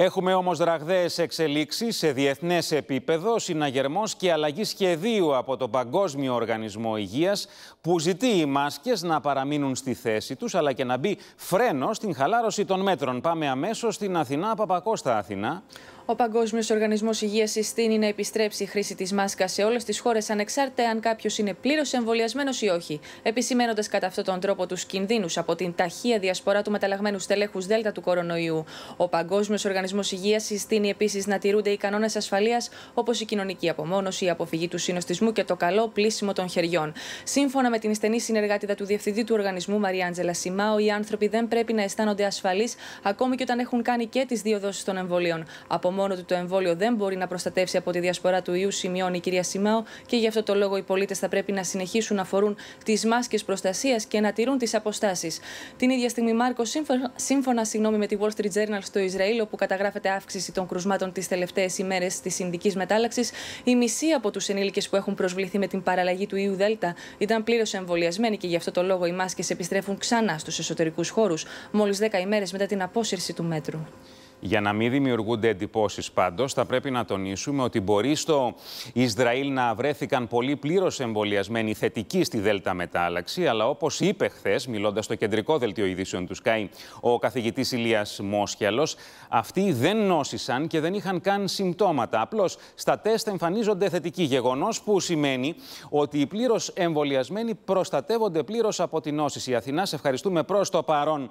Έχουμε όμως ραγδαίες εξελίξεις σε διεθνές επίπεδο, συναγερμός και αλλαγή σχεδίου από τον Παγκόσμιο Οργανισμό Υγείας, που ζητεί οι μάσκες να παραμείνουν στη θέση τους, αλλά και να μπει φρένο στην χαλάρωση των μέτρων. Πάμε αμέσως στην Αθηνά, Παπακώστα Αθηνά. Ο Παγκόσμιος Οργανισμός Υγείας συστήνει να επιστρέψει η χρήση της μάσκας σε όλες τις χώρες ανεξάρτητα αν κάποιος είναι πλήρως εμβολιασμένος ή όχι, επισημένοντας κατά αυτόν τον τρόπο τους κινδύνους από την ταχεία διασπορά του μεταλλαγμένου στελέχους Δέλτα του κορονοϊού. Ο Παγκόσμιος Οργανισμός Υγείας συστήνει επίσης να τηρούνται οι κανόνες ασφαλείας όπως η κοινωνική απομόνωση, η αποφυγή του συνοστισμού και το καλό πλήσιμο των χεριών. Σύμφωνα με την στενή συνεργάτητα του Διευθυντή του Οργανισμού Μαριάντζελα Σιμάου, οι άνθρωποι δεν πρέπει να αισθάνονται ασφαλείς ακόμη και όταν έχουν κάνει και τις δύο δόσεις των εμβολίων. Από μόνο ότι το εμβόλιο δεν μπορεί να προστατεύσει από τη διασπορά του ιού, σημειώνει η κυρία Σιμάου. Και γι' αυτό το λόγο οι πολίτες θα πρέπει να συνεχίσουν να φορούν τις μάσκες προστασίας και να τηρούν τις αποστάσεις. Την ίδια στιγμή, Μάρκο, σύμφωνα με τη Wall Street Journal στο Ισραήλ, όπου καταγράφεται αύξηση των κρουσμάτων τις τελευταίες ημέρες της συνδική μετάλλαξης, η μισή από τους ενήλικες που έχουν προσβληθεί με την παραλλαγή του ιού Δέλτα ήταν πλήρως εμβολιασμένοι και γι' αυτό το λόγο οι μάσκες επιστρέφουν ξανά στους εσωτερικούς χώρους μόλις 10 ημέρες μετά την απόσυρση του μέτρου. Για να μην δημιουργούνται εντυπώσεις πάντως, θα πρέπει να τονίσουμε ότι μπορεί στο Ισραήλ να βρέθηκαν πολύ πλήρως εμβολιασμένοι θετικοί στη Δέλτα Μετάλλαξη, αλλά όπως είπε χθες, μιλώντας στο κεντρικό δελτίο ειδήσεων του ΣΚΑΙ, ο καθηγητής Ηλίας Μόσχιαλος, αυτοί δεν νόσησαν και δεν είχαν καν συμπτώματα. Απλώς στα τεστ εμφανίζονται θετικοί. Γεγονός που σημαίνει ότι οι πλήρως εμβολιασμένοι προστατεύονται πλήρως από την νόση. Η Αθηνά, ευχαριστούμε προς το παρόν